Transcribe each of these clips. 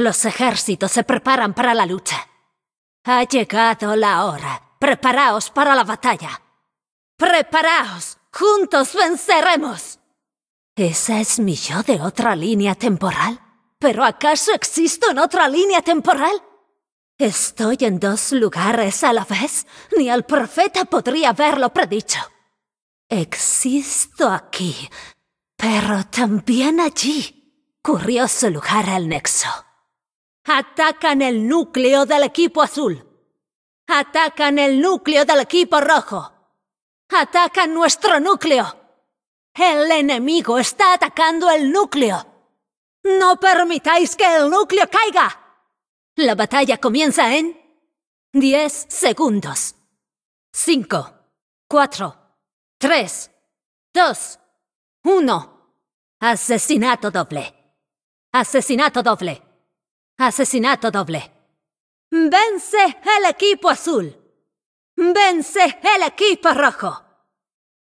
Los ejércitos se preparan para la lucha. Ha llegado la hora. Preparaos para la batalla. Preparaos. Juntos venceremos. Esa es mi yo de otra línea temporal. ¿Pero acaso existo en otra línea temporal? Estoy en dos lugares a la vez. Ni el profeta podría haberlo predicho. Existo aquí, pero también allí. Curioso lugar el nexo. Atacan el núcleo del equipo azul. Atacan el núcleo del equipo rojo. Atacan nuestro núcleo. El enemigo está atacando el núcleo. No permitáis que el núcleo caiga. La batalla comienza en 10 segundos. 5, 4, 3, 2, 1. Asesinato doble. Asesinato doble. Asesinato doble. Vence el equipo azul. Vence el equipo rojo.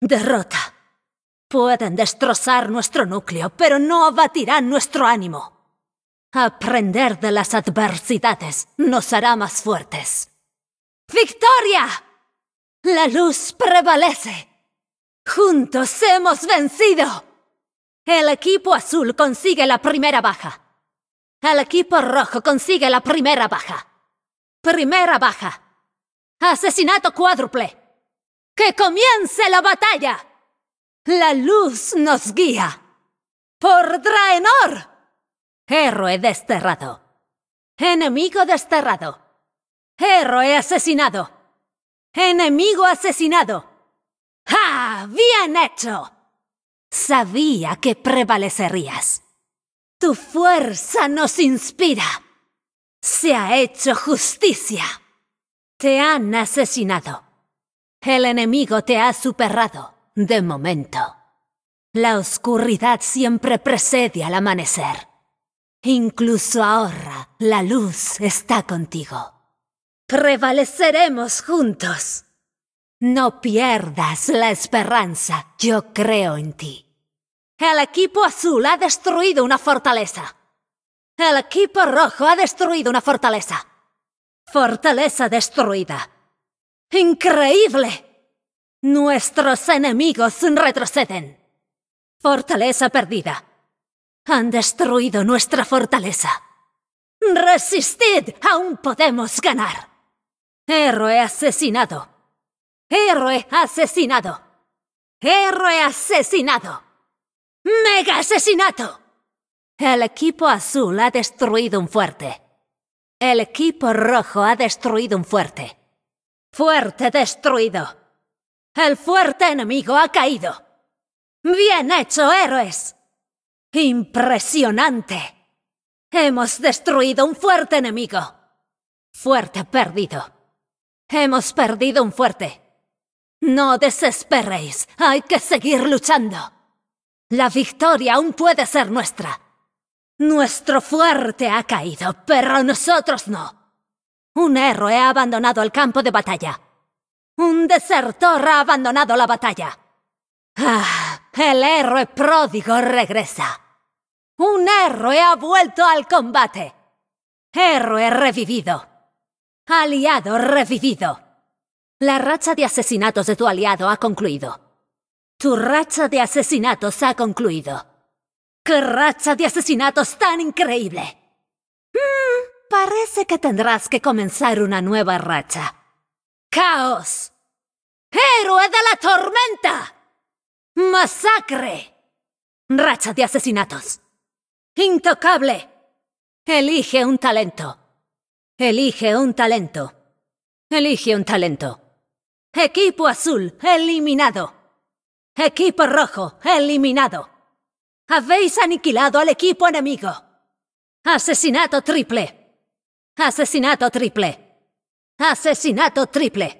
Derrota. Pueden destrozar nuestro núcleo, pero no abatirán nuestro ánimo. Aprender de las adversidades nos hará más fuertes. ¡Victoria! La luz prevalece. Juntos hemos vencido. El equipo azul consigue la primera baja. El equipo rojo consigue la primera baja. Primera baja. Asesinato cuádruple. ¡Que comience la batalla! La luz nos guía. Por Draenor. Héroe desterrado. Enemigo desterrado. Héroe asesinado. Enemigo asesinado. ¡Ah! ¡Bien hecho! Sabía que prevalecerías. Tu fuerza nos inspira. Se ha hecho justicia. Te han asesinado. El enemigo te ha superado, de momento. La oscuridad siempre precede al amanecer. Incluso ahora, la luz está contigo. Prevaleceremos juntos. No pierdas la esperanza, yo creo en ti. El equipo azul ha destruido una fortaleza. El equipo rojo ha destruido una fortaleza. Fortaleza destruida. Increíble. Nuestros enemigos retroceden. Fortaleza perdida. Han destruido nuestra fortaleza. Resistid, aún podemos ganar. Héroe asesinado. Héroe asesinado. Héroe asesinado. ¡Mega asesinato! El equipo azul ha destruido un fuerte. El equipo rojo ha destruido un fuerte. Fuerte destruido. El fuerte enemigo ha caído. Bien hecho, héroes. Impresionante. Hemos destruido un fuerte enemigo. Fuerte perdido. Hemos perdido un fuerte. No desesperéis, hay que seguir luchando. La victoria aún puede ser nuestra. Nuestro fuerte ha caído, pero nosotros no. Un héroe ha abandonado el campo de batalla. Un desertor ha abandonado la batalla. Ah, el héroe pródigo regresa. Un héroe ha vuelto al combate. Héroe revivido. Aliado revivido. La racha de asesinatos de tu aliado ha concluido. Tu racha de asesinatos ha concluido. ¡Qué racha de asesinatos tan increíble! Hmm, parece que tendrás que comenzar una nueva racha. ¡Caos! ¡Héroe de la tormenta! ¡Masacre! Racha de asesinatos. ¡Intocable! Elige un talento. Elige un talento. Elige un talento. Equipo azul, eliminado. Equipo rojo, eliminado. Habéis aniquilado al equipo enemigo. Asesinato triple. Asesinato triple. Asesinato triple.